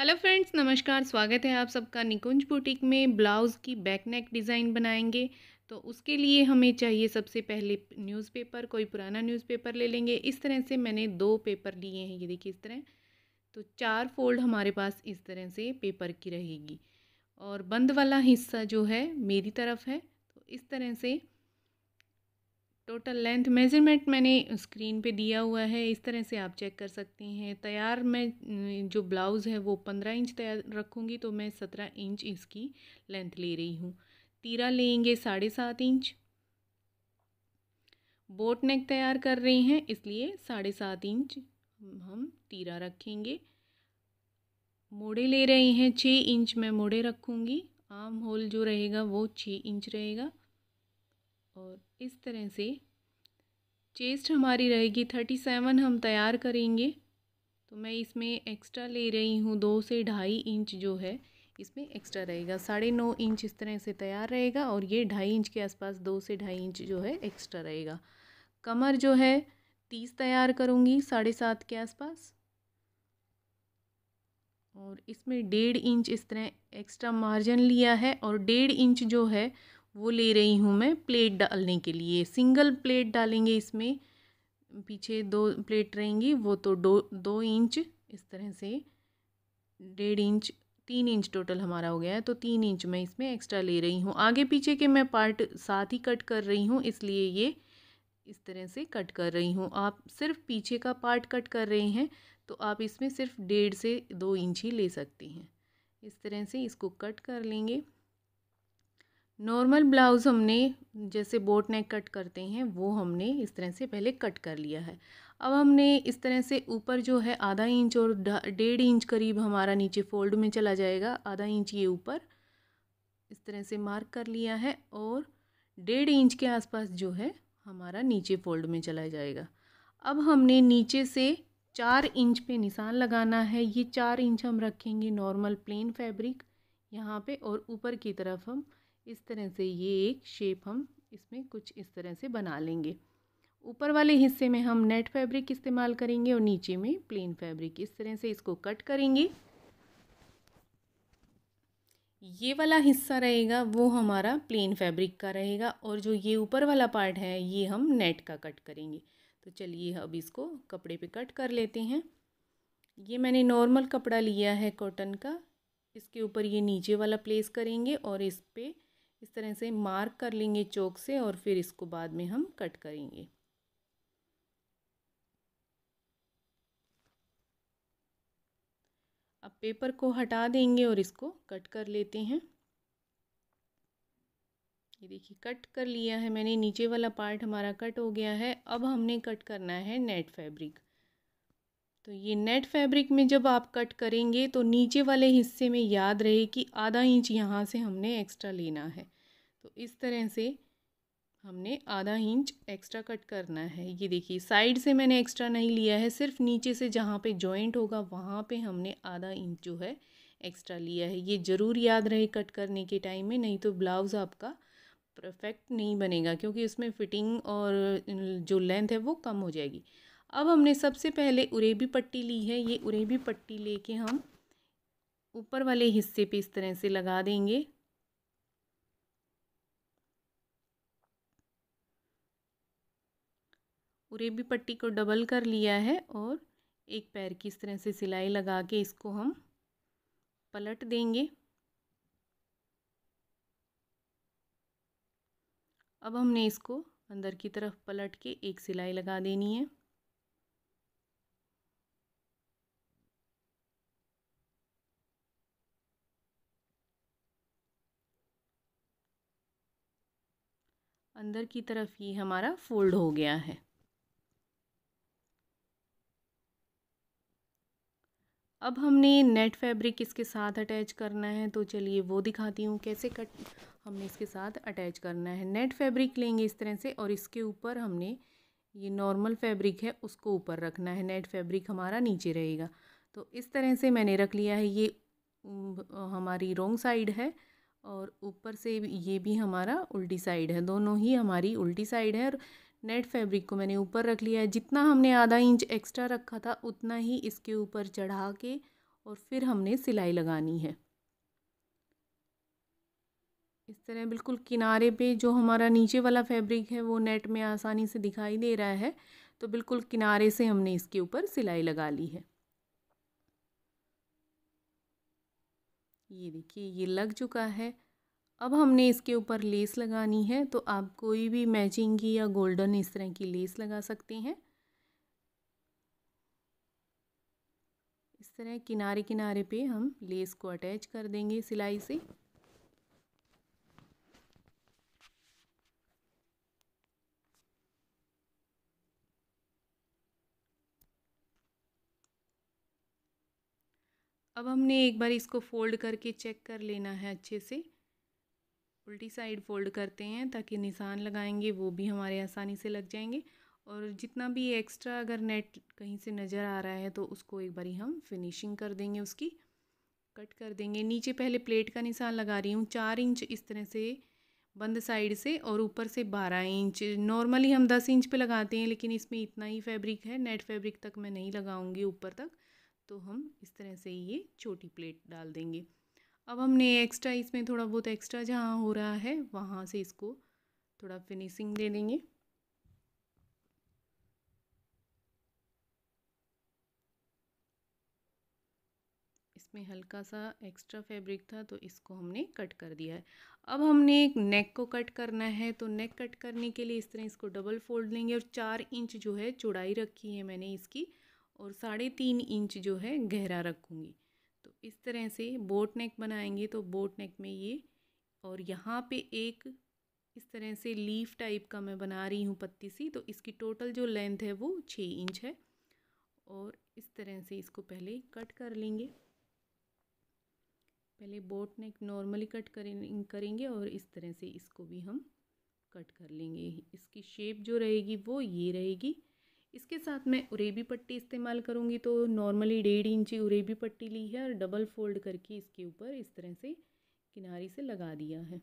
hello friends नमस्कार स्वागत है आप सबका निकुंज बुटीक में ब्लाउज़ की बैक नेक डिज़ाइन बनाएंगे तो उसके लिए हमें चाहिए सबसे पहले न्यूज़पेपर कोई पुराना न्यूज़पेपर ले लेंगे इस तरह से मैंने दो पेपर लिए हैं ये देखिए इस तरह तो चार फोल्ड हमारे पास इस तरह से पेपर की रहेगी और बंद वाला हिस्सा जो है मेरी तरफ है तो इस तरह से टोटल लेंथ मेज़रमेंट मैंने स्क्रीन पे दिया हुआ है इस तरह से आप चेक कर सकते हैं तैयार मैं जो ब्लाउज़ है वो पंद्रह इंच तैयार रखूँगी तो मैं सत्रह इंच इसकी लेंथ ले रही हूँ तीरा लेंगे साढ़े सात इंच बोट नेक तैयार कर रही हैं इसलिए साढ़े सात इंच हम तीरा रखेंगे मोड़े ले रहे हैं छः इंच मैं मोड़े रखूँगी आम होल जो रहेगा वो छः इंच रहेगा और इस तरह से चेस्ट हमारी रहेगी थर्टी सेवन हम तैयार करेंगे तो मैं इसमें एक्स्ट्रा ले रही हूँ दो से ढाई इंच जो है इसमें एक्स्ट्रा रहेगा साढ़े नौ इंच इस तरह से तैयार रहेगा और ये ढाई इंच के आसपास दो से ढाई इंच जो है एक्स्ट्रा रहेगा कमर जो है तीस तैयार करूँगी साढ़े सात के आसपास और इसमें डेढ़ इंच इस तरह एक्स्ट्रा मार्जिन लिया है और डेढ़ इंच जो है वो ले रही हूँ मैं प्लेट डालने के लिए सिंगल प्लेट डालेंगे इसमें पीछे दो प्लेट रहेंगी वो तो दो दो इंच इस तरह से डेढ़ इंच तीन इंच टोटल हमारा हो गया है तो तीन इंच मैं इसमें एक्स्ट्रा ले रही हूँ आगे पीछे के मैं पार्ट साथ ही कट कर रही हूँ इसलिए ये इस तरह से कट कर रही हूँ आप सिर्फ पीछे का पार्ट कट कर रहे हैं तो आप इसमें सिर्फ डेढ़ से दो इंच ही ले सकते हैं इस तरह से इसको कट कर लेंगे नॉर्मल ब्लाउज़ हमने जैसे बोट नेक कट करते हैं वो हमने इस तरह से पहले कट कर लिया है अब हमने इस तरह से ऊपर जो है आधा इंच और डेढ़ इंच करीब हमारा नीचे फोल्ड में चला जाएगा आधा इंच ये ऊपर इस तरह से मार्क कर लिया है और डेढ़ इंच के आसपास जो है हमारा नीचे फोल्ड में चला जाएगा अब हमने नीचे से चार इंच पे निशान लगाना है ये चार इंच हम रखेंगे नॉर्मल प्लेन फैब्रिक यहाँ पे और ऊपर की तरफ हम इस तरह से ये एक शेप हम इसमें कुछ इस तरह से बना लेंगे ऊपर वाले हिस्से में हम नेट फैब्रिक इस्तेमाल करेंगे और नीचे में प्लेन फैब्रिक इस तरह से इसको कट करेंगे ये वाला हिस्सा रहेगा वो हमारा प्लेन फैब्रिक का रहेगा और जो ये ऊपर वाला पार्ट है ये हम नेट का कट करेंगे तो चलिए अब इसको कपड़े पे कट कर लेते हैं ये मैंने नॉर्मल कपड़ा लिया है कॉटन का इसके ऊपर ये नीचे वाला प्लेस करेंगे और इस पर इस तरह से मार्क कर लेंगे चौक से और फिर इसको बाद में हम कट करेंगे अब पेपर को हटा देंगे और इसको कट कर लेते हैं ये देखिए कट कर लिया है मैंने नीचे वाला पार्ट हमारा कट हो गया है अब हमने कट करना है नेट फैब्रिक तो ये नेट फैब्रिक में जब आप कट करेंगे तो नीचे वाले हिस्से में याद रहे कि आधा इंच यहाँ से हमने एक्स्ट्रा लेना है तो इस तरह से हमने आधा इंच एक्स्ट्रा कट करना है ये देखिए साइड से मैंने एक्स्ट्रा नहीं लिया है सिर्फ नीचे से जहाँ पे जॉइंट होगा वहाँ पे हमने आधा इंच जो है एक्स्ट्रा लिया है ये ज़रूर याद रहे कट करने के टाइम में नहीं तो ब्लाउज़ आपका परफेक्ट नहीं बनेगा क्योंकि उसमें फ़िटिंग और जो लेंथ है वो कम हो जाएगी अब हमने सबसे पहले उरेबी पट्टी ली है ये उरेबी पट्टी लेके हम ऊपर वाले हिस्से पे इस तरह से लगा देंगे उरेबी पट्टी को डबल कर लिया है और एक पैर की इस तरह से सिलाई लगा के इसको हम पलट देंगे अब हमने इसको अंदर की तरफ पलट के एक सिलाई लगा देनी है अंदर की तरफ ही हमारा फोल्ड हो गया है अब हमने नेट फैब्रिक इसके साथ अटैच करना है तो चलिए वो दिखाती हूँ कैसे कट हमने इसके साथ अटैच करना है नेट फैब्रिक लेंगे इस तरह से और इसके ऊपर हमने ये नॉर्मल फैब्रिक है उसको ऊपर रखना है नेट फैब्रिक हमारा नीचे रहेगा तो इस तरह से मैंने रख लिया है ये हमारी रोंग साइड है और ऊपर से ये भी हमारा उल्टी साइड है दोनों ही हमारी उल्टी साइड है और नेट फैब्रिक को मैंने ऊपर रख लिया है जितना हमने आधा इंच एक्स्ट्रा रखा था उतना ही इसके ऊपर चढ़ा के और फिर हमने सिलाई लगानी है इस तरह बिल्कुल किनारे पे जो हमारा नीचे वाला फैब्रिक है वो नेट में आसानी से दिखाई दे रहा है तो बिल्कुल किनारे से हमने इसके ऊपर सिलाई लगा ली है ये देखिए ये लग चुका है अब हमने इसके ऊपर लेस लगानी है तो आप कोई भी मैचिंग की या गोल्डन इस तरह की लेस लगा सकते हैं इस तरह किनारे किनारे पे हम लेस को अटैच कर देंगे सिलाई से अब हमने एक बार इसको फोल्ड करके चेक कर लेना है अच्छे से उल्टी साइड फोल्ड करते हैं ताकि निशान लगाएंगे वो भी हमारे आसानी से लग जाएंगे और जितना भी एक्स्ट्रा अगर नेट कहीं से नज़र आ रहा है तो उसको एक बारी हम फिनिशिंग कर देंगे उसकी कट कर देंगे नीचे पहले प्लेट का निशान लगा रही हूँ चार इंच इस तरह से बंद साइड से और ऊपर से बारह इंच नॉर्मली हम दस इंच पे लगाते हैं लेकिन इसमें इतना ही फैब्रिक है नेट फैब्रिक तक मैं नहीं लगाऊंगी ऊपर तक तो हम इस तरह से ये छोटी प्लेट डाल देंगे अब हमने एक्स्ट्रा इसमें थोड़ा बहुत एक्स्ट्रा जहाँ हो रहा है वहाँ से इसको थोड़ा फिनिशिंग दे देंगे इसमें हल्का सा एक्स्ट्रा फैब्रिक था तो इसको हमने कट कर दिया है अब हमने एक नेक को कट करना है तो नेक कट करने के लिए इस तरह इसको डबल फोल्ड लेंगे और चार इंच जो है चौड़ाई रखी है मैंने इसकी और साढ़े तीन इंच जो है गहरा रखूँगी तो इस तरह से बोट नेक बनाएंगे तो बोट नेक में ये और यहाँ पे एक इस तरह से लीफ टाइप का मैं बना रही हूँ पत्ती सी तो इसकी टोटल जो लेंथ है वो छः इंच है और इस तरह से इसको पहले कट कर लेंगे पहले बोट नेक नॉर्मली कट करें करेंगे और इस तरह से इसको भी हम कट कर लेंगे इसकी शेप जो रहेगी वो ये रहेगी इसके साथ मैं उरेबी पट्टी इस्तेमाल करूँगी तो नॉर्मली डेढ़ इंची उरेबी पट्टी ली है और डबल फोल्ड करके इसके ऊपर इस तरह से किनारी से लगा दिया है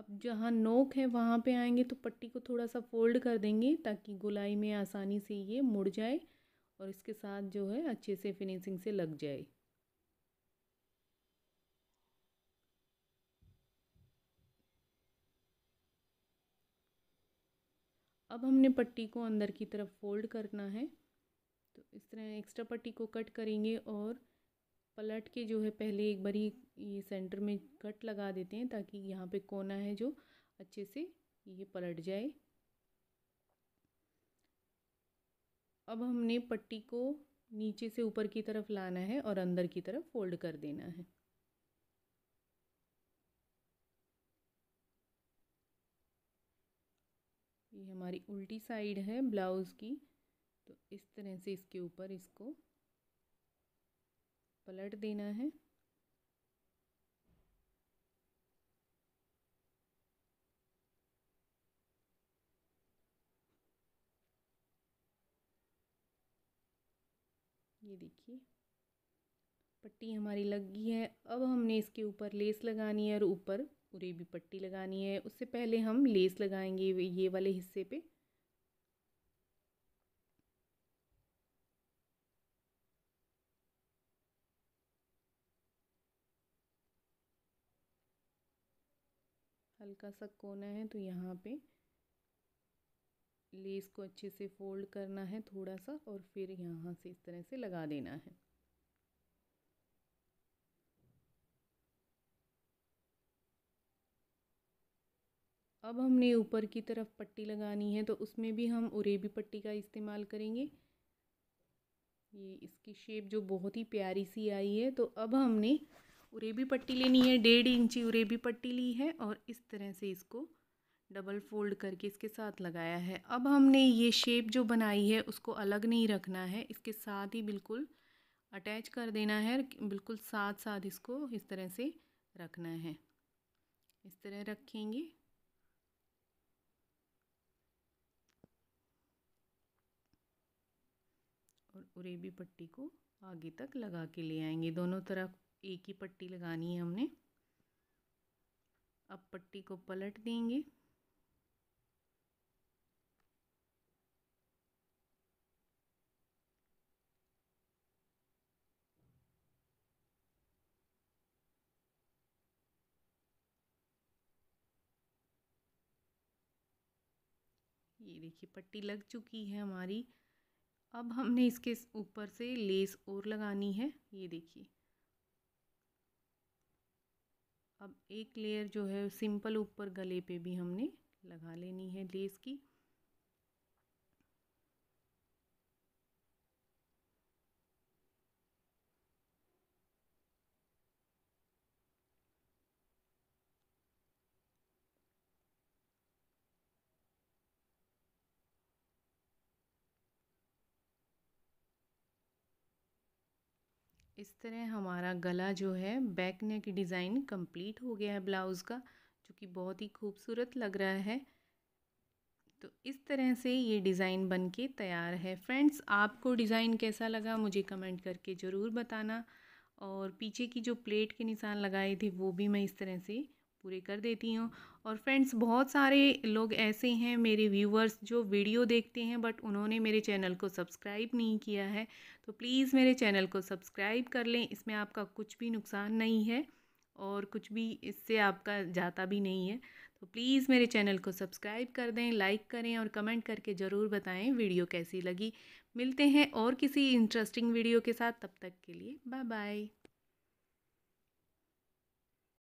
अब जहाँ नोक है वहाँ पे आएंगे तो पट्टी को थोड़ा सा फोल्ड कर देंगे ताकि गोलाई में आसानी से ये मुड़ जाए और इसके साथ जो है अच्छे से फिनिशिंग से लग जाए अब हमने पट्टी को अंदर की तरफ फोल्ड करना है तो इस तरह एक्स्ट्रा पट्टी को कट करेंगे और पलट के जो है पहले एक बारी ये सेंटर में कट लगा देते हैं ताकि यहाँ पे कोना है जो अच्छे से ये पलट जाए अब हमने पट्टी को नीचे से ऊपर की तरफ लाना है और अंदर की तरफ फोल्ड कर देना है हमारी उल्टी साइड है ब्लाउज़ की तो इस तरह से इसके ऊपर इसको पलट देना है ये देखिए पट्टी हमारी लग गई है अब हमने इसके ऊपर लेस लगानी है और ऊपर पूरी भी पट्टी लगानी है उससे पहले हम लेस लगाएंगे ये वाले हिस्से पे हल्का सा कोना है तो यहाँ पे लेस को अच्छे से फोल्ड करना है थोड़ा सा और फिर यहाँ से इस तरह से लगा देना है अब हमने ऊपर की तरफ पट्टी लगानी है तो उसमें भी हम उरेबी पट्टी का इस्तेमाल करेंगे ये इसकी शेप जो बहुत ही प्यारी सी आई है तो अब हमने उरेबी पट्टी लेनी है डेढ़ इंची उरेबी पट्टी ली है और इस तरह से इसको डबल फोल्ड करके इसके साथ लगाया है अब हमने ये शेप जो बनाई है उसको अलग नहीं रखना है इसके साथ ही बिल्कुल अटैच कर देना है बिल्कुल साथ साथ इसको इस तरह से रखना है इस तरह रखेंगे भी पट्टी को आगे तक लगा के ले आएंगे दोनों तरफ एक ही पट्टी लगानी है हमने अब पट्टी को पलट देंगे ये देखिए पट्टी लग चुकी है हमारी अब हमने इसके ऊपर से लेस और लगानी है ये देखिए अब एक लेयर जो है सिंपल ऊपर गले पे भी हमने लगा लेनी है लेस की इस तरह हमारा गला जो है बैक नेक डिज़ाइन कंप्लीट हो गया है ब्लाउज़ का जो कि बहुत ही खूबसूरत लग रहा है तो इस तरह से ये डिज़ाइन बन के तैयार है फ्रेंड्स आपको डिज़ाइन कैसा लगा मुझे कमेंट करके ज़रूर बताना और पीछे की जो प्लेट के निशान लगाए थे वो भी मैं इस तरह से पूरे कर देती हूँ और फ्रेंड्स बहुत सारे लोग ऐसे हैं मेरे व्यूवर्स जो वीडियो देखते हैं बट उन्होंने मेरे चैनल को सब्सक्राइब नहीं किया है तो प्लीज़ मेरे चैनल को सब्सक्राइब कर लें इसमें आपका कुछ भी नुकसान नहीं है और कुछ भी इससे आपका जाता भी नहीं है तो प्लीज़ मेरे चैनल को सब्सक्राइब कर दें लाइक करें और कमेंट करके ज़रूर बताएं वीडियो कैसी लगी मिलते हैं और किसी इंटरेस्टिंग वीडियो के साथ तब तक के लिए बाय बाय